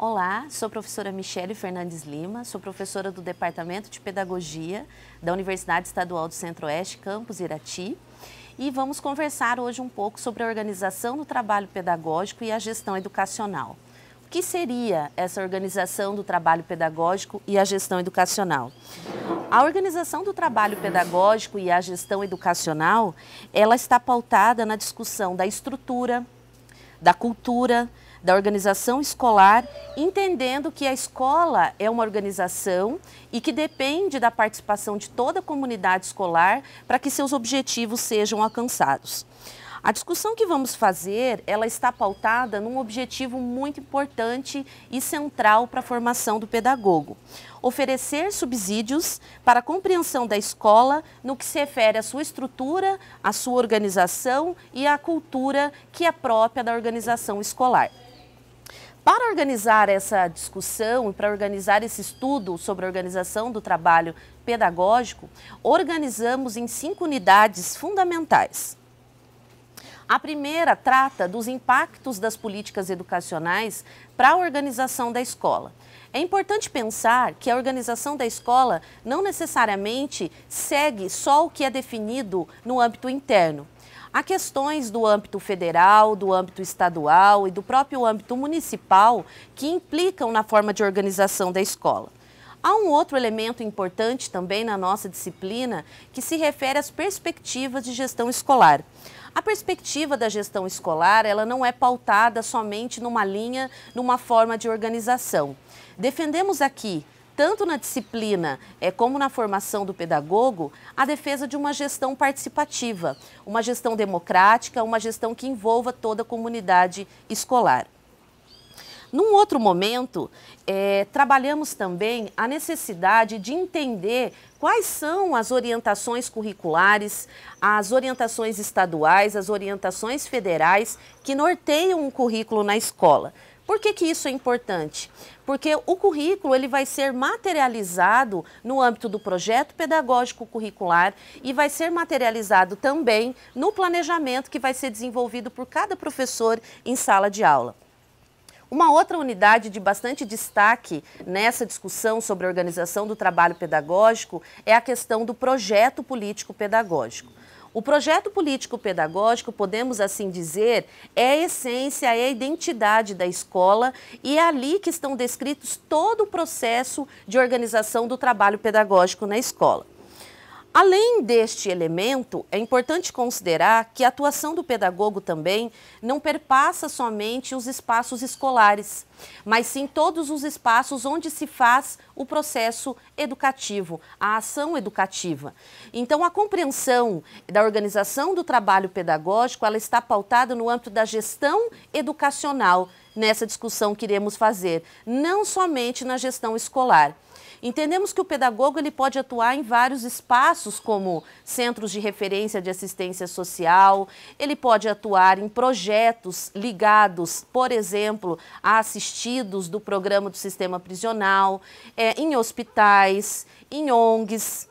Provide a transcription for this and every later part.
Olá, sou a professora Michele Fernandes Lima, sou professora do Departamento de Pedagogia da Universidade Estadual do Centro-Oeste, campus Irati, e vamos conversar hoje um pouco sobre a organização do trabalho pedagógico e a gestão educacional. O que seria essa organização do trabalho pedagógico e a gestão educacional? A organização do trabalho pedagógico e a gestão educacional, ela está pautada na discussão da estrutura, da cultura, da organização escolar, entendendo que a escola é uma organização e que depende da participação de toda a comunidade escolar para que seus objetivos sejam alcançados. A discussão que vamos fazer, ela está pautada num objetivo muito importante e central para a formação do pedagogo. Oferecer subsídios para a compreensão da escola no que se refere à sua estrutura, à sua organização e à cultura que é própria da organização escolar. Para organizar essa discussão e para organizar esse estudo sobre a organização do trabalho pedagógico, organizamos em cinco unidades fundamentais. A primeira trata dos impactos das políticas educacionais para a organização da escola. É importante pensar que a organização da escola não necessariamente segue só o que é definido no âmbito interno Há questões do âmbito federal, do âmbito estadual e do próprio âmbito municipal que implicam na forma de organização da escola. Há um outro elemento importante também na nossa disciplina que se refere às perspectivas de gestão escolar. A perspectiva da gestão escolar, ela não é pautada somente numa linha, numa forma de organização. Defendemos aqui tanto na disciplina é, como na formação do pedagogo, a defesa de uma gestão participativa, uma gestão democrática, uma gestão que envolva toda a comunidade escolar. Num outro momento, é, trabalhamos também a necessidade de entender quais são as orientações curriculares, as orientações estaduais, as orientações federais que norteiam um currículo na escola. Por que, que isso é importante? Porque o currículo ele vai ser materializado no âmbito do projeto pedagógico curricular e vai ser materializado também no planejamento que vai ser desenvolvido por cada professor em sala de aula. Uma outra unidade de bastante destaque nessa discussão sobre a organização do trabalho pedagógico é a questão do projeto político pedagógico. O projeto político-pedagógico, podemos assim dizer, é a essência, é a identidade da escola e é ali que estão descritos todo o processo de organização do trabalho pedagógico na escola. Além deste elemento, é importante considerar que a atuação do pedagogo também não perpassa somente os espaços escolares, mas sim todos os espaços onde se faz o processo educativo, a ação educativa. Então, a compreensão da organização do trabalho pedagógico, ela está pautada no âmbito da gestão educacional, nessa discussão que iremos fazer, não somente na gestão escolar. Entendemos que o pedagogo ele pode atuar em vários espaços, como centros de referência de assistência social, ele pode atuar em projetos ligados, por exemplo, a assistidos do programa do sistema prisional, é, em hospitais, em ONGs,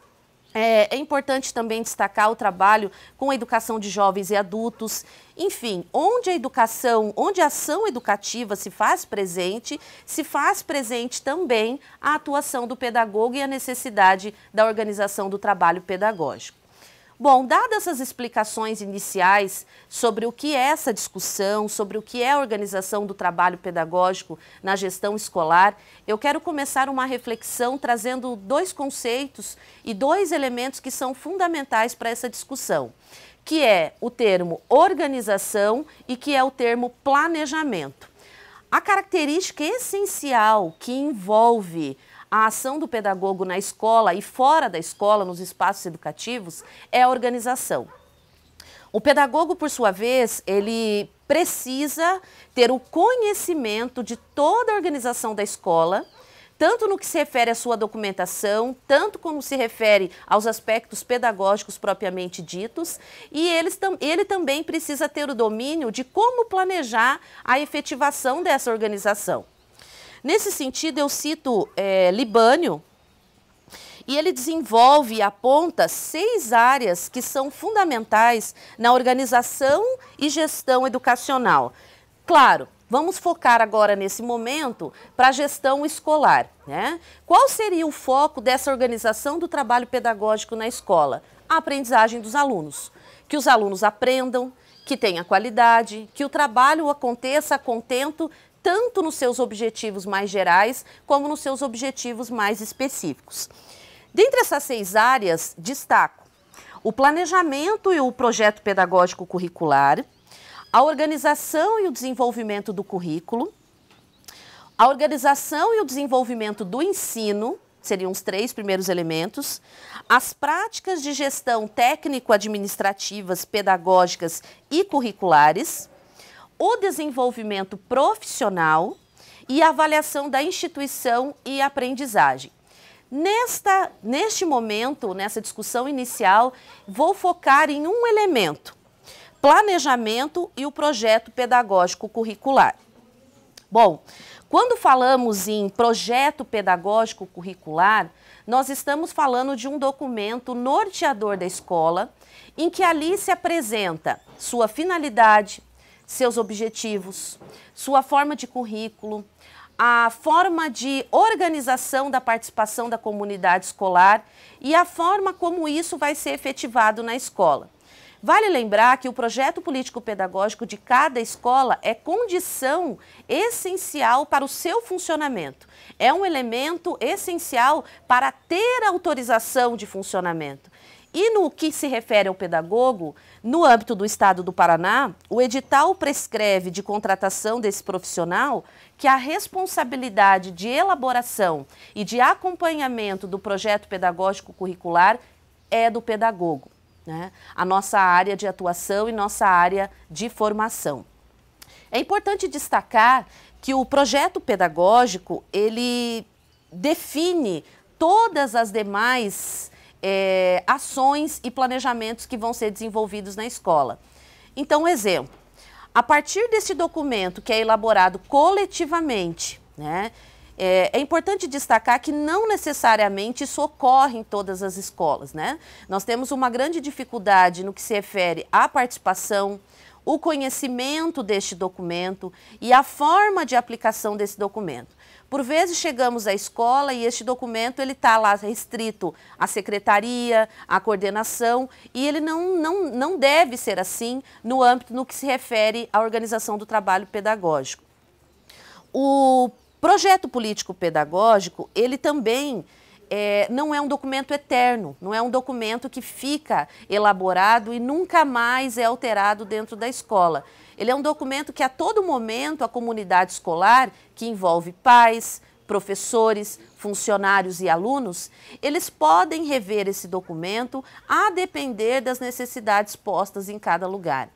é, é, importante também destacar o trabalho com a educação de jovens e adultos. Enfim, onde a educação, onde a ação educativa se faz presente, se faz presente também a atuação do pedagogo e a necessidade da organização do trabalho pedagógico. Bom, dadas as explicações iniciais sobre o que é essa discussão, sobre o que é a organização do trabalho pedagógico na gestão escolar, eu quero começar uma reflexão trazendo dois conceitos e dois elementos que são fundamentais para essa discussão, que é o termo organização e que é o termo planejamento. A característica essencial que envolve a ação do pedagogo na escola e fora da escola, nos espaços educativos, é a organização. O pedagogo, por sua vez, ele precisa ter o conhecimento de toda a organização da escola, tanto no que se refere à sua documentação, tanto como se refere aos aspectos pedagógicos propriamente ditos, e ele também precisa ter o domínio de como planejar a efetivação dessa organização. Nesse sentido, eu cito é, Libânio, e ele desenvolve e aponta seis áreas que são fundamentais na organização e gestão educacional. Claro, vamos focar agora nesse momento para a gestão escolar. Né? Qual seria o foco dessa organização do trabalho pedagógico na escola? A aprendizagem dos alunos. Que os alunos aprendam, que tenha qualidade, que o trabalho aconteça a contento tanto nos seus objetivos mais gerais como nos seus objetivos mais específicos. Dentre essas seis áreas, destaco o planejamento e o projeto pedagógico curricular, a organização e o desenvolvimento do currículo, a organização e o desenvolvimento do ensino, seriam os três primeiros elementos, as práticas de gestão técnico-administrativas, pedagógicas e curriculares, o desenvolvimento profissional e avaliação da instituição e aprendizagem. Nesta, neste momento, nessa discussão inicial, vou focar em um elemento: planejamento e o projeto pedagógico curricular. Bom, quando falamos em projeto pedagógico curricular, nós estamos falando de um documento norteador da escola em que ali se apresenta sua finalidade, seus objetivos, sua forma de currículo, a forma de organização da participação da comunidade escolar e a forma como isso vai ser efetivado na escola. Vale lembrar que o projeto político-pedagógico de cada escola é condição essencial para o seu funcionamento. É um elemento essencial para ter autorização de funcionamento. E no que se refere ao pedagogo, no âmbito do Estado do Paraná, o edital prescreve de contratação desse profissional que a responsabilidade de elaboração e de acompanhamento do projeto pedagógico curricular é do pedagogo, né? a nossa área de atuação e nossa área de formação. É importante destacar que o projeto pedagógico ele define todas as demais é, ações e planejamentos que vão ser desenvolvidos na escola. Então, um exemplo, a partir desse documento que é elaborado coletivamente, né, é, é, importante destacar que não necessariamente isso ocorre em todas as escolas. Né? Nós temos uma grande dificuldade no que se refere à participação, o conhecimento deste documento e a forma de aplicação desse documento. Por vezes chegamos à escola e este documento ele está lá restrito à secretaria, à coordenação e ele não, não, não deve ser assim no âmbito no que se refere à organização do trabalho pedagógico. O projeto político pedagógico ele também é, não é um documento eterno, não é um documento que fica elaborado e nunca mais é alterado dentro da escola. Ele é um documento que a todo momento a comunidade escolar, que envolve pais, professores, funcionários e alunos, eles podem rever esse documento a depender das necessidades postas em cada lugar.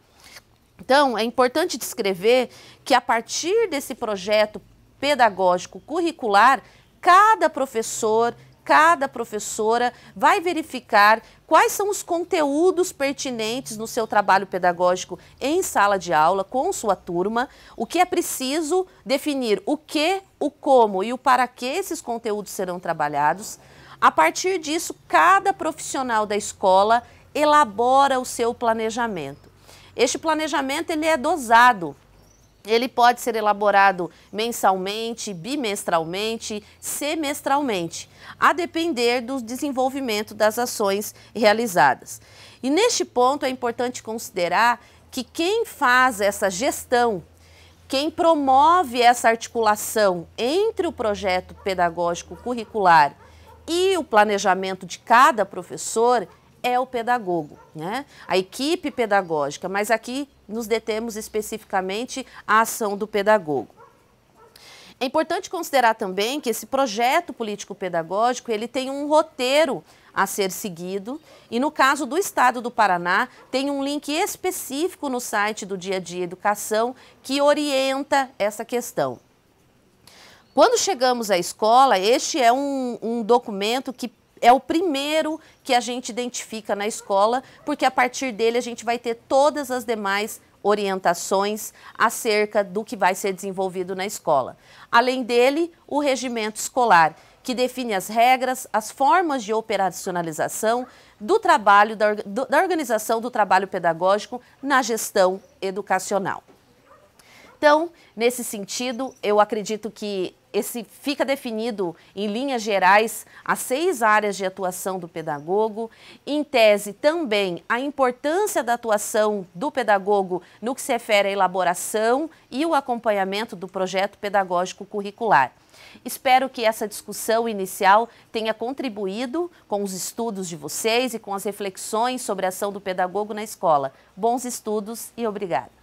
Então, é importante descrever que a partir desse projeto pedagógico curricular, cada professor, cada professora vai verificar quais são os conteúdos pertinentes no seu trabalho pedagógico em sala de aula com sua turma, o que é preciso definir o que, o como e o para que esses conteúdos serão trabalhados. A partir disso, cada profissional da escola elabora o seu planejamento. Este planejamento ele é dosado ele pode ser elaborado mensalmente, bimestralmente, semestralmente, a depender do desenvolvimento das ações realizadas. E neste ponto é importante considerar que quem faz essa gestão, quem promove essa articulação entre o projeto pedagógico curricular e o planejamento de cada professor, é o pedagogo, né? a equipe pedagógica, mas aqui nos detemos especificamente à ação do pedagogo. É importante considerar também que esse projeto político-pedagógico ele tem um roteiro a ser seguido e no caso do Estado do Paraná tem um link específico no site do Dia a Dia Educação que orienta essa questão. Quando chegamos à escola, este é um, um documento que é o primeiro que a gente identifica na escola, porque a partir dele a gente vai ter todas as demais orientações acerca do que vai ser desenvolvido na escola. Além dele, o regimento escolar, que define as regras, as formas de operacionalização do trabalho, da, da organização do trabalho pedagógico na gestão educacional. Então, nesse sentido, eu acredito que esse fica definido em linhas gerais as seis áreas de atuação do pedagogo, em tese também a importância da atuação do pedagogo no que se refere à elaboração e o acompanhamento do projeto pedagógico curricular. Espero que essa discussão inicial tenha contribuído com os estudos de vocês e com as reflexões sobre a ação do pedagogo na escola. Bons estudos e obrigada.